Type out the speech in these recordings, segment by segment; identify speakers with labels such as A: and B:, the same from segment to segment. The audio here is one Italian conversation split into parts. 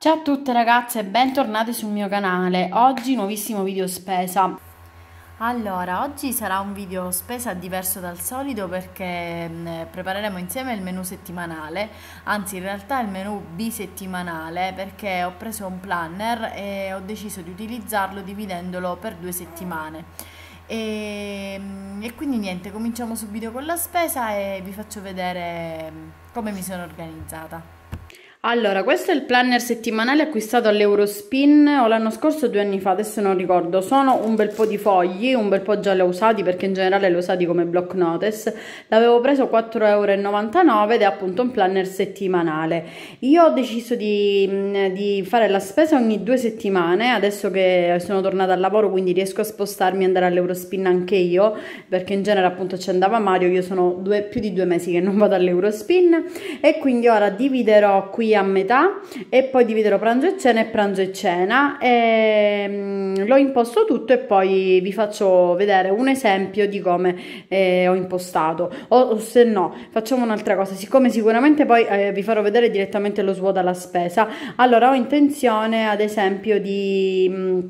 A: Ciao a tutte ragazze e bentornate sul mio canale, oggi nuovissimo video spesa Allora, oggi sarà un video spesa diverso dal solito perché mm, prepareremo insieme il menù settimanale Anzi in realtà il menù bisettimanale perché ho preso un planner e ho deciso di utilizzarlo dividendolo per due settimane e, mm, e quindi niente, cominciamo subito con la spesa e vi faccio vedere mm, come mi sono organizzata allora, questo è il planner settimanale acquistato all'Eurospin o l'anno scorso o due anni fa, adesso non ricordo. Sono un bel po' di fogli, un bel po' già li ho usati perché in generale li ho usati come block notice. L'avevo preso 4,99€ ed è appunto un planner settimanale. Io ho deciso di, mm, di, fare la spesa ogni due settimane, adesso che sono tornata al lavoro quindi riesco a spostarmi e andare all'Eurospin anche io, perché in genere appunto ci andava Mario, io sono due, più di due mesi che non vado all'Eurospin e quindi ora dividerò qui a metà e poi dividerò pranzo e cena e pranzo e cena e ehm, l'ho imposto tutto e poi vi faccio vedere un esempio di come eh, ho impostato o, o, se no facciamo un'altra cosa siccome sicuramente poi eh, vi farò vedere direttamente lo svuoto alla spesa allora ho intenzione ad esempio di mm,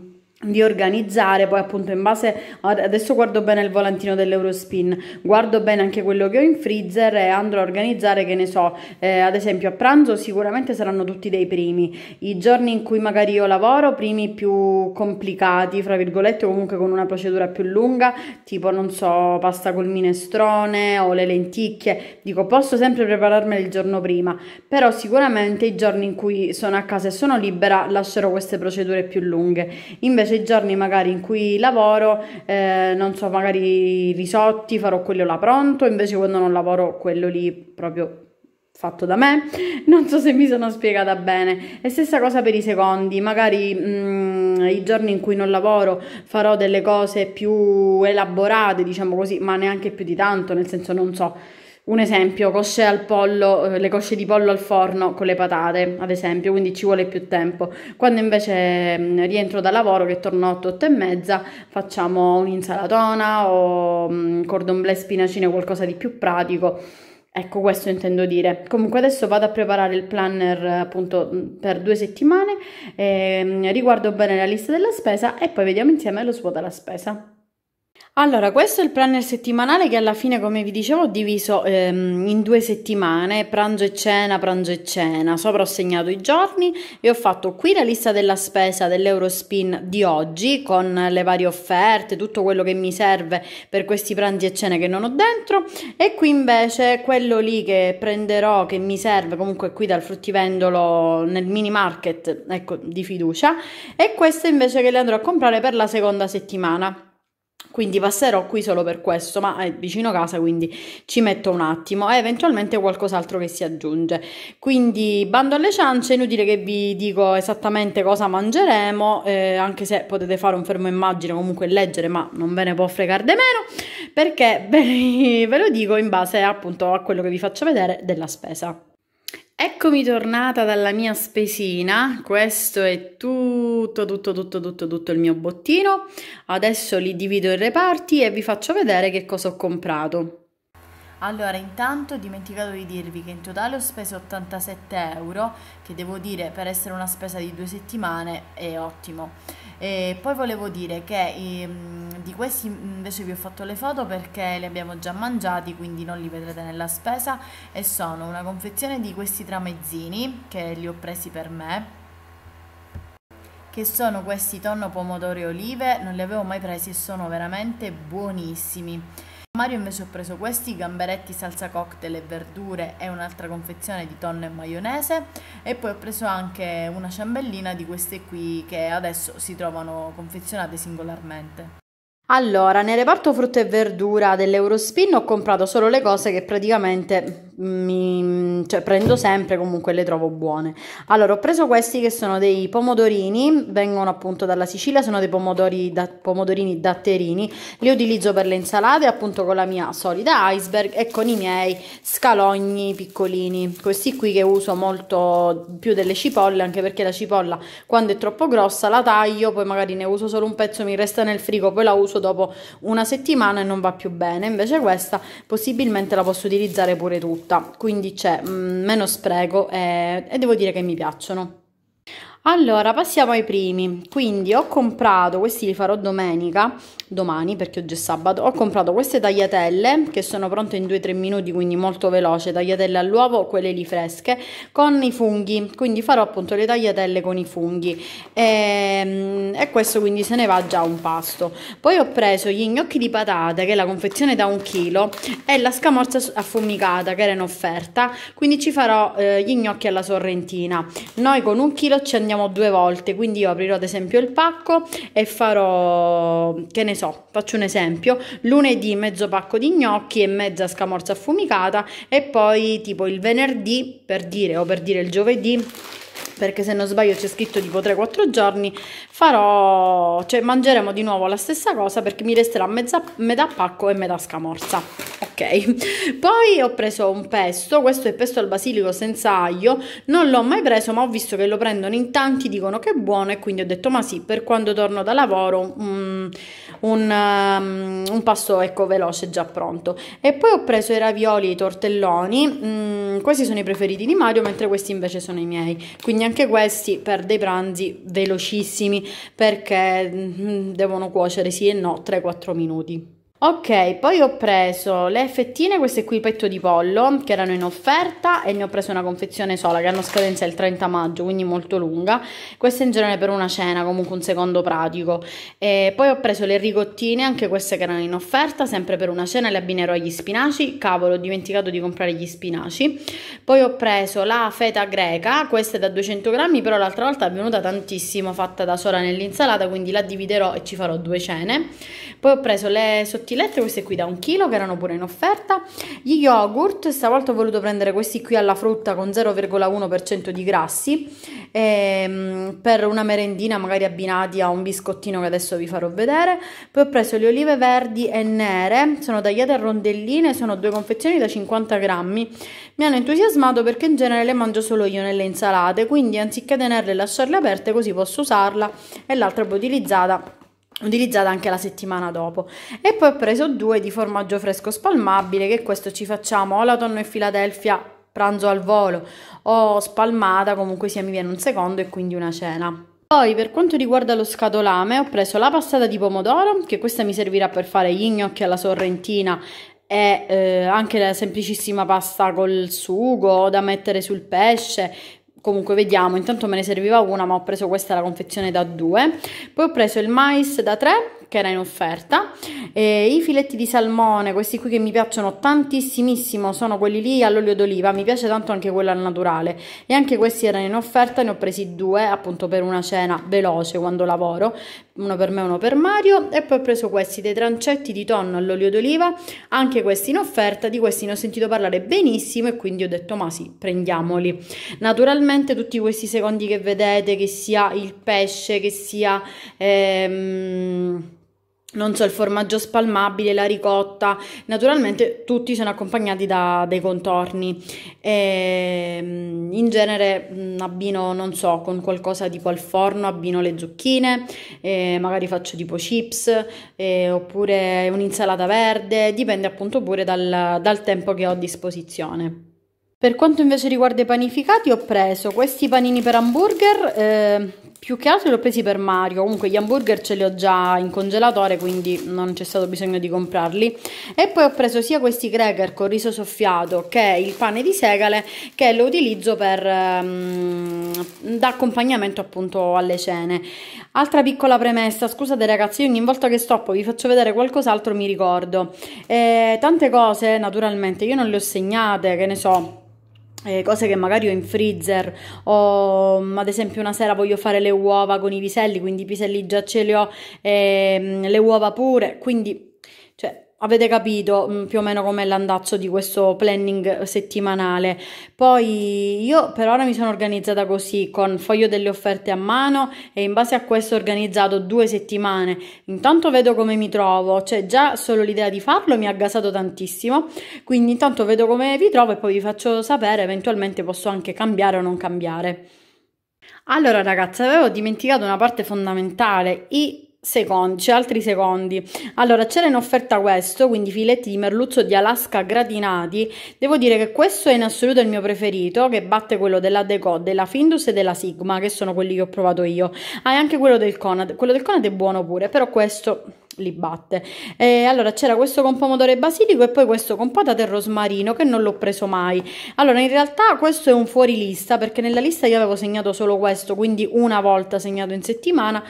A: di organizzare poi appunto in base adesso guardo bene il volantino dell'Eurospin guardo bene anche quello che ho in freezer e andrò a organizzare che ne so eh, ad esempio a pranzo sicuramente saranno tutti dei primi i giorni in cui magari io lavoro primi più complicati fra virgolette o comunque con una procedura più lunga tipo non so pasta col minestrone o le lenticchie dico posso sempre prepararmele il giorno prima però sicuramente i giorni in cui sono a casa e sono libera lascerò queste procedure più lunghe invece invece i giorni magari in cui lavoro, eh, non so, magari risotti, farò quello là pronto, invece quando non lavoro quello lì proprio fatto da me. Non so se mi sono spiegata bene. E stessa cosa per i secondi, magari mh, mm, i giorni in cui non lavoro farò delle cose più elaborate, diciamo così, ma neanche più di tanto, nel senso non so un esempio, cosce al pollo, eh, le cosce di pollo al forno con le patate, ad esempio, quindi ci vuole più tempo. Quando invece mm, rientro da lavoro, che torno 8, 8 e mezza, facciamo un'insalatona o mh, mm, cordon bleu spinacino, qualcosa di più pratico. Ecco, questo intendo dire. Comunque adesso vado a preparare il planner appunto mm, per due settimane, eh, riguardo bene la lista della spesa e poi vediamo insieme lo svuota la spesa. Allora, questo è il planner settimanale che alla fine, come vi dicevo, ho diviso ehm, in due settimane, pranzo e cena, pranzo e cena. Sopra ho segnato i giorni e ho fatto qui la lista della spesa dell'Eurospin di oggi con le varie offerte, tutto quello che mi serve per questi pranzi e cene che non ho dentro e qui invece quello lì che prenderò che mi serve comunque qui dal fruttivendolo nel mini market, ecco, di fiducia e questo invece che le andrò a comprare per la seconda settimana quindi passerò qui solo per questo, ma è vicino casa, quindi ci metto un attimo e eventualmente qualcos'altro che si aggiunge. Quindi bando alle ciance, inutile che vi dico esattamente cosa mangeremo, eh, anche se potete fare un fermo immagine, comunque leggere, ma non ve ne può fregare di meno, perché ve, ve lo dico in base appunto a quello che vi faccio vedere della spesa. Eccomi tornata dalla mia spesina, questo è tutto, tutto, tutto, tutto, tutto il mio bottino. Adesso li divido in reparti e vi faccio vedere che cosa ho comprato. Allora, intanto ho dimenticato di dirvi che in totale ho speso 87 euro, che devo dire per essere una spesa di due settimane è ottimo. E poi volevo dire che ehm, di questi invece vi ho fatto le foto perché li abbiamo già mangiati, quindi non li vedrete nella spesa e sono una confezione di questi tramezzini che li ho presi per me che sono questi tonno pomodori olive, non li avevo mai presi e sono veramente buonissimi. Mario invece ha preso questi gamberetti, salsa cocktail e verdure e un'altra confezione di tonno e maionese e poi ho preso anche una ciambellina di queste qui che adesso si trovano confezionate singolarmente. Allora, nel reparto frutta e verdura dell'Eurospin ho comprato solo le cose che praticamente mi, cioè, prendo sempre comunque le trovo buone. Allora, ho preso questi che sono dei pomodorini, vengono appunto dalla Sicilia, sono dei pomodori, da, pomodorini datterini, li utilizzo per le insalate appunto con la mia solida iceberg e con i miei scalogni piccolini, questi qui che uso molto più delle cipolle, anche perché la cipolla quando è troppo grossa la taglio, poi magari ne uso solo un pezzo, mi resta nel frigo, poi la uso dopo una settimana e non va più bene, invece questa possibilmente la posso utilizzare pure tutta frutta, quindi c'è mm, meno spreco e, e devo dire che mi piacciono. Allora, passiamo ai primi. Quindi ho comprato, questi li farò domenica, domani perché oggi è sabato. Ho comprato queste tagliatelle che sono pronte in 2-3 minuti, quindi molto veloce, tagliatelle all'uovo, quelle lì fresche, con i funghi, quindi farò appunto le tagliatelle con i funghi e, ehm, e questo quindi se ne va già un pasto. Poi ho preso gli gnocchi di patate, che è la confezione da un chilo, e la scamorza affumicata che era in offerta, quindi ci farò eh, gli gnocchi alla sorrentina. Noi con un chilo ci andiamo due volte, quindi io aprirò ad esempio il pacco e farò, che ne so, so, faccio un esempio, lunedì mezzo pacco di gnocchi e mezza scamorza affumicata e poi tipo il venerdì, per dire, o per dire il giovedì, perché se non sbaglio c'è scritto tipo 3-4 giorni, farò, cioè mangeremo di nuovo la stessa cosa perché mi resterà mezza, metà pacco e metà scamorza. Ok, poi ho preso un pesto, questo è pesto al basilico senza aglio, non l'ho mai preso ma ho visto che lo prendono in tanti, dicono che è buono e quindi ho detto ma sì, per quando torno da lavoro um, un, um, un, pasto ecco veloce già pronto. E poi ho preso i ravioli e i tortelloni, um, questi sono i preferiti di Mario mentre questi invece sono i miei, quindi anche questi per dei pranzi velocissimi perché mm, devono cuocere sì e no 3-4 minuti. Ok, poi ho preso le fettine, queste qui petto di pollo, che erano in offerta e ne ho preso una confezione sola, che hanno scadenza il 30 maggio, quindi molto lunga. Questa in genere per una cena, comunque un secondo pratico. E poi ho preso le ricottine, anche queste che erano in offerta, sempre per una cena, le abbinerò agli spinaci. Cavolo, ho dimenticato di comprare gli spinaci. Poi ho preso la feta greca, questa è da 200 grammi, però l'altra volta è venuta tantissimo, fatta da sola nell'insalata, quindi la dividerò e ci farò due cene. Poi ho preso le sottili sottilette, queste qui da un chilo che erano pure in offerta. Gli yogurt, stavolta ho voluto prendere questi qui alla frutta con 0,1% di grassi ehm, per una merendina magari abbinati a un biscottino che adesso vi farò vedere. Poi ho preso le olive verdi e nere, sono tagliate a rondelline, sono due confezioni da 50 grammi. Mi hanno entusiasmato perché in genere le mangio solo io nelle insalate, quindi anziché tenerle e lasciarle aperte così posso usarla e l'altra poi utilizzata utilizzata anche la settimana dopo e poi ho preso due di formaggio fresco spalmabile che questo ci facciamo o la tonno in Filadelfia pranzo al volo o spalmata comunque sia mi viene un secondo e quindi una cena poi per quanto riguarda lo scatolame ho preso la passata di pomodoro che questa mi servirà per fare gli gnocchi alla sorrentina e eh, anche la semplicissima pasta col sugo da mettere sul pesce comunque vediamo intanto me ne serviva una ma ho preso questa la confezione da due poi ho preso il mais da tre che era in offerta e i filetti di salmone questi qui che mi piacciono tantissimo sono quelli lì all'olio d'oliva mi piace tanto anche quello al naturale e anche questi erano in offerta ne ho presi due appunto per una cena veloce quando lavoro uno per me, uno per Mario e poi ho preso questi dei trancetti di tonno all'olio d'oliva, anche questi in offerta, di questi ne ho sentito parlare benissimo e quindi ho detto ma sì, prendiamoli. Naturalmente tutti questi secondi che vedete, che sia il pesce, che sia... Ehm, non so, il formaggio spalmabile, la ricotta, naturalmente tutti sono accompagnati da dei contorni. E, ehm, in genere mm, abbino, non so, con qualcosa tipo al forno, abbino le zucchine, eh, magari faccio tipo chips, e, eh, oppure un'insalata verde, dipende appunto pure dal, dal tempo che ho a disposizione. Per quanto invece riguarda i panificati, ho preso questi panini per hamburger, eh, più che altro li ho presi per Mario, comunque gli hamburger ce li ho già in congelatore, quindi non c'è stato bisogno di comprarli. E poi ho preso sia questi cracker con riso soffiato che il pane di segale, che lo utilizzo per, um, ehm, da accompagnamento appunto alle cene. Altra piccola premessa, scusate ragazzi, ogni volta che stoppo vi faccio vedere qualcos'altro mi ricordo. Eh, tante cose naturalmente io non le ho segnate, che ne so eh, cose che magari ho in freezer o mm, ad esempio una sera voglio fare le uova con i piselli quindi i piselli già ce li ho e ehm, le uova pure quindi cioè avete capito mh, mm, più o meno com'è l'andazzo di questo planning settimanale. Poi io per ora mi sono organizzata così con foglio delle offerte a mano e in base a questo ho organizzato due settimane. Intanto vedo come mi trovo, cioè già solo l'idea di farlo mi ha gasato tantissimo, quindi intanto vedo come vi trovo e poi vi faccio sapere, eventualmente posso anche cambiare o non cambiare. Allora ragazzi, avevo dimenticato una parte fondamentale, i secondi, cioè altri secondi. Allora, c'era in offerta questo, quindi filetti di merluzzo di Alaska gratinati. Devo dire che questo è in assoluto il mio preferito, che batte quello della Deco, della Findus e della Sigma, che sono quelli che ho provato io. Ah, e anche quello del Conad. Quello del Conad è buono pure, però questo li batte. Eh, allora c'era questo con pomodoro e basilico e poi questo con patate e rosmarino che non l'ho preso mai. Allora in realtà questo è un fuori lista perché nella lista io avevo segnato solo questo, quindi una volta segnato in settimana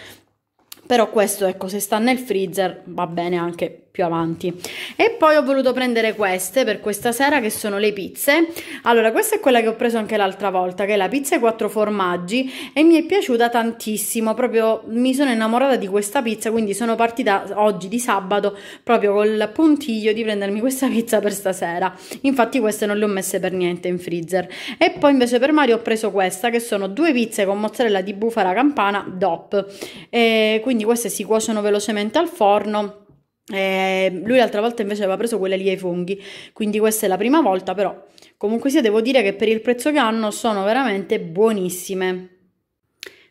A: però questo, ecco, se sta nel freezer va bene anche più avanti. E poi ho voluto prendere queste per questa sera che sono le pizze. Allora questa è quella che ho preso anche l'altra volta che è la pizza e quattro formaggi e mi è piaciuta tantissimo, proprio mi sono innamorata di questa pizza quindi sono partita oggi di sabato proprio col puntiglio di prendermi questa pizza per stasera. Infatti queste non le ho messe per niente in freezer. E poi invece per Mario ho preso questa che sono due pizze con mozzarella di bufala campana DOP. E quindi queste si cuociono velocemente al forno eh, lui l'altra volta invece aveva preso quelle lì ai funghi, quindi questa è la prima volta, però comunque sia devo dire che per il prezzo che hanno sono veramente buonissime.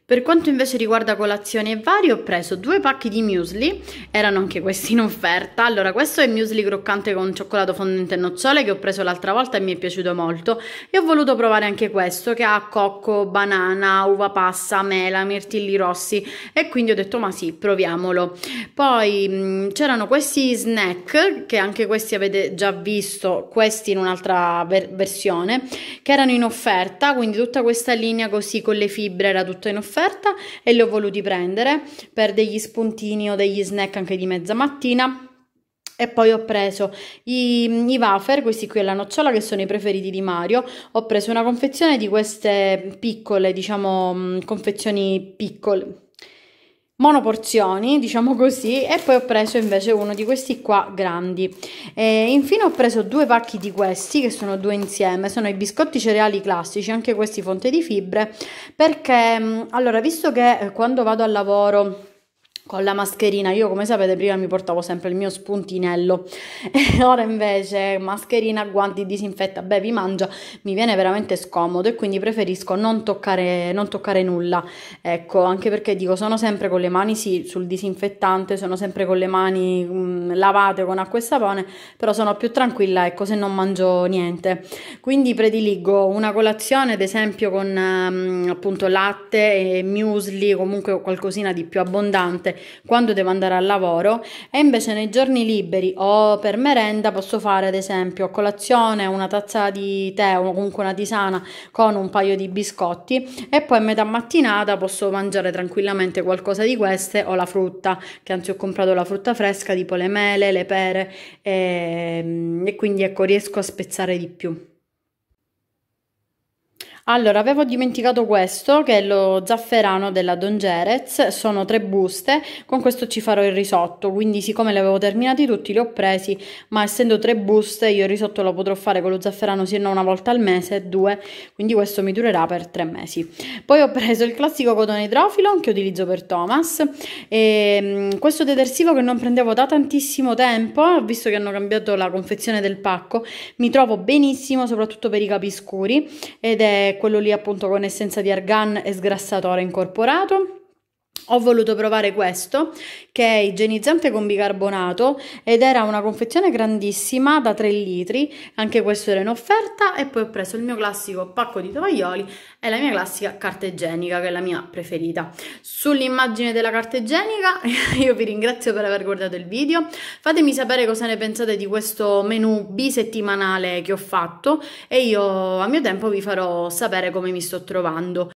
A: Per quanto invece riguarda colazione e vari, ho preso due pacchi di muesli, erano anche questi in offerta. Allora, questo è il muesli croccante con cioccolato fondente e nocciole che ho preso l'altra volta e mi è piaciuto molto. E ho voluto provare anche questo che ha cocco, banana, uva passa, mela, mirtilli rossi e quindi ho detto ma sì, proviamolo. Poi c'erano questi snack che anche questi avete già visto, questi in un'altra ver versione, che erano in offerta, quindi tutta questa linea così con le fibre era tutta in offerta offerta e li ho voluti prendere per degli spuntini o degli snack anche di mezza mattina. E poi ho preso i, i wafer, questi qui alla nocciola, che sono i preferiti di Mario. Ho preso una confezione di queste piccole, diciamo, mm, confezioni piccole monoporzioni, diciamo così, e poi ho preso invece uno di questi qua grandi. E infine ho preso due pacchi di questi, che sono due insieme, sono i biscotti cereali classici, anche questi fonte di fibre, perché allora, visto che eh, quando vado al lavoro con la mascherina. Io, come sapete, prima mi portavo sempre il mio spuntinello e ora invece mascherina, guanti, disinfetta, bevi, mangia, mi viene veramente scomodo e quindi preferisco non toccare, non toccare nulla. Ecco, anche perché dico, sono sempre con le mani sì, sul disinfettante, sono sempre con le mani mh, mm, lavate con acqua e sapone, però sono più tranquilla, ecco, se non mangio niente. Quindi prediligo una colazione, ad esempio, con mh, mm, appunto latte e muesli, comunque qualcosina di più abbondante quando devo andare al lavoro e invece nei giorni liberi o per merenda posso fare ad esempio a colazione una tazza di tè o comunque una tisana con un paio di biscotti e poi a metà mattinata posso mangiare tranquillamente qualcosa di queste o la frutta che anzi ho comprato la frutta fresca tipo le mele, le pere e, ehm, e quindi ecco riesco a spezzare di più. Allora, avevo dimenticato questo, che è lo zafferano della Don Jerez, sono tre buste, con questo ci farò il risotto, quindi siccome li avevo terminati tutti li ho presi, ma essendo tre buste io il risotto lo potrò fare con lo zafferano se non una volta al mese, due, quindi questo mi durerà per tre mesi. Poi ho preso il classico cotone idrofilo che utilizzo per Thomas, e ehm, questo detersivo che non prendevo da tantissimo tempo, visto che hanno cambiato la confezione del pacco, mi trovo benissimo soprattutto per i capi scuri ed è quello lì appunto con essenza di argan e sgrassatore incorporato ho voluto provare questo che è igienizzante con bicarbonato ed era una confezione grandissima da 3 litri, anche questo era in offerta e poi ho preso il mio classico pacco di tovaglioli e la mia classica carta igienica che è la mia preferita. Sull'immagine della carta igienica io vi ringrazio per aver guardato il video, fatemi sapere cosa ne pensate di questo menu bisettimanale che ho fatto e io a mio tempo vi farò sapere come mi sto trovando.